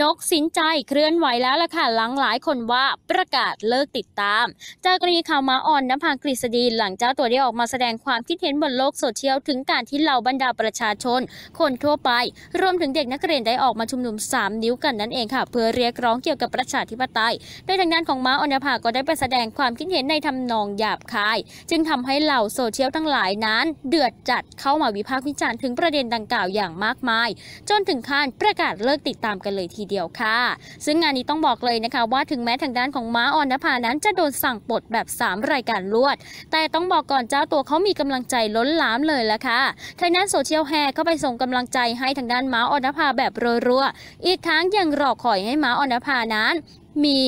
นกสินใจเคลื่อนไหวแล้วล่ะค่ะหลังหลายคนว่าประกาศเลิกติดตาม จากกรณีข่าวมาอ่อนน้ำัากฤษฎีหลังเจ้าตัวได้ออกมาแสดงความคิดเห็นบนโลกโซเชียลถึงการที่เหล่าบรรดาประชาชน คนทั่วไปรวมถึงเด็กนักเรียนได้ออกมาชุมนุม 3 นิ้วกันนั่นเองค่ะ เพื่อเรียกร้องเกี่ยวกับประชาธิปไตยโดยทางด้านของมาอ่อนน้ำัาก็ได้ไปแสดงความคิดเห็นในทำนองหยาบคาย จึงทำให้เหล่าโซเชียลทั้งหลายนั้น เดือดจัดเข้ามาวิพากษ์วิจารณ์ถึงประเด็นดังกล่าวอย่างมากมาย จนถึงขั้นประกาศเลิกติดตามกันเลยทีเดียวค่ะ ซึ่งงานนี้ต้องบอกเลยนะคะ ว่าถึงแม้ทางด้านของม้าอ่อนภานั้นจะโดนสั่งปลดแบบ 3 รายการลวด แต่ต้องบอกก่อนเจ้าตัวเขามีกำลังใจล้นหลามเลยละค่ะทางด้านโซเชียลแฮร์ก็ไปส่งกำลังใจให้ทางด้านม้าอ่อนภาแบบรัวๆ อีกทั้งยังรอคอยให้ม้าอ่อนภานั้นมี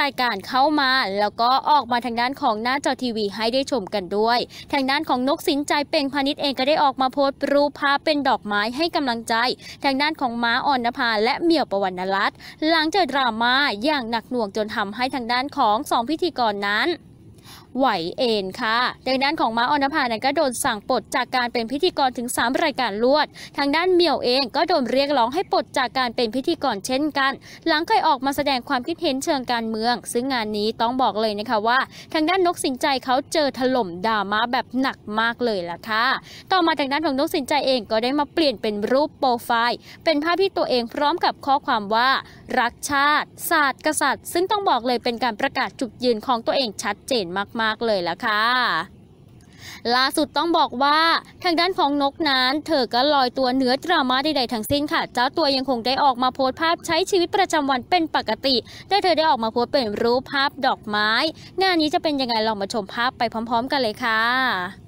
รายการเข้ามาแล้วก็ออกมาทางด้านของหน้าจอทีวีให้ได้ชมกันด้วย ทางด้านของนกสินใจเป็นพาณิชย์เองก็ได้ออกมาโพสต์รูปภาพเป็นดอกไม้ให้กำลังใจ ทางด้านของม้าอ่อนนภาและ เมียวประวันรัตน์หลังเจอดราม่าอย่างหนักหน่วงจนทำให้ทางด้านของสองพิธีกรนั้นไหวเอ็นค่ะดังด้านของม้าอนภานั้นก็โดนสั่งปลดจากการเป็นพิธีกรถึง 3 รายการลวด ทางด้านเมียวเองก็โดนเรียกร้องให้ปลดจากการเป็นพิธีกรเช่นกัน หลังเคยออกมาแสดงความคิดเห็นเชิงการเมือง ซึ่งงานนี้ต้องบอกเลยนะคะว่า ทางด้านนกสินใจเขาเจอถล่มดราม่าแบบหนักมากเลยล่ะค่ะ ต่อมาทางด้านของนกสินใจเองก็ได้มาเปลี่ยนเป็นรูปโปรไฟล์เป็นภาพที่ตัวเองพร้อมกับข้อความว่า รักชาติ ศาสตร์กษัตริย์ ซึ่งต้องบอกเลยเป็นการประกาศจุดยืนของตัวเองชัดเจนมากากๆเลยละค่ะล่าสุดต้องบอกว่าทางด้านของนกนั้นเธอก็ลอยตัวเหนือดราม่าใดๆทั้งสิ้นค่ะ เจ้าตัวยังคงได้ออกมาโพสต์ภาพใช้ชีวิตประจำวันเป็นปกติ ได้เธอได้ออกมาโพสต์เป็นรูปภาพดอกไม้งานนี้จะเป็นยังไงลองมาชมภาพไปพร้อมๆกันเลยค่ะ